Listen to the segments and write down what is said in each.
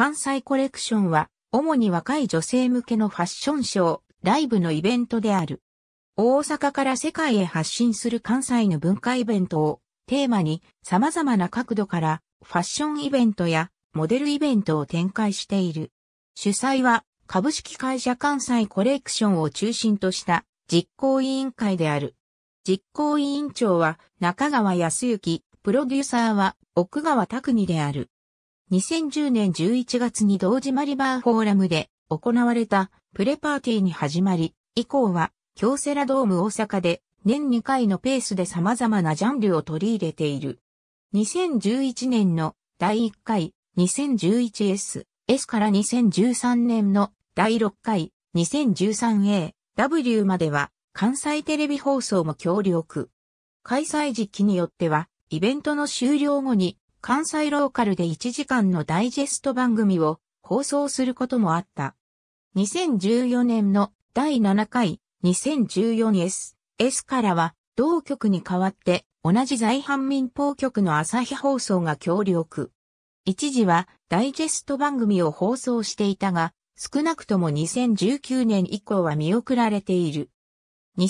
関西コレクションは、主に若い女性向けのファッションショー、ライブのイベントである。大阪から世界へ発信する関西の文化イベントをテーマに様々な角度からファッションイベントやモデルイベントを展開している。主催は株式会社関西コレクションを中心とした実行委員会である。実行委員長は中川康之、プロデューサーは奥川拓二である。2010年11月に同時マリバーフォーラムで行われたプレパーティーに始まり、以降は京セラドーム大阪で年2回のペースで様々なジャンルを取り入れている。2011年の第1回 2011S、S から2013年の第6回 2013A、W までは関西テレビ放送も協力。開催時期によっては、イベントの終了後に関西ローカルで1時間のダイジェスト番組を放送することもあった。2014年の第7回 2014S、S からは同局に代わって同じ在阪民放局の朝日放送が協力。一時はダイジェスト番組を放送していたが、少なくとも2019年以降は見送られている。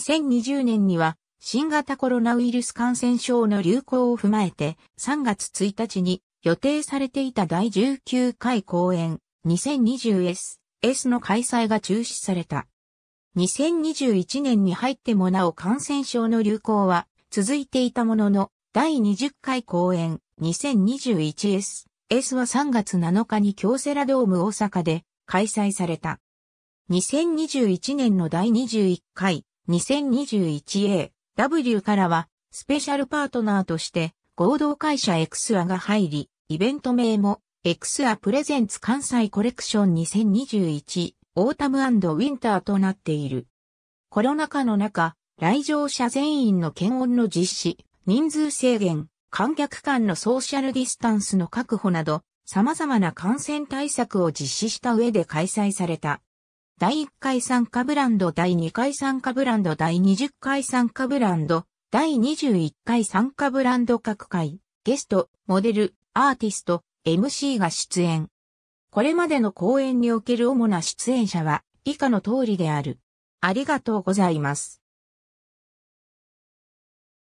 2020年には新型コロナウイルス感染症の流行を踏まえて、3月1日に予定されていた第19回公演 2020S、S の開催が中止された。2021年に入ってもなお感染症の流行は続いていたものの、第20回公演 2021S、S は3月7日に京セラドーム大阪で開催された。2021年の第21回 2021A W からは、スペシャルパートナーとして、合同会社エクスアが入り、イベント名も、エクスアプレゼンツ関西コレクション2021、オータムウィンターとなっている。コロナ禍の中、来場者全員の検温の実施、人数制限、観客間のソーシャルディスタンスの確保など、様々な感染対策を実施した上で開催された。第1回参加ブランド、第2回参加ブランド、第20回参加ブランド、第21回参加ブランド各回、ゲスト、モデル、アーティスト、MC が出演。これまでの公演における主な出演者は以下の通りである。ありがとうございます。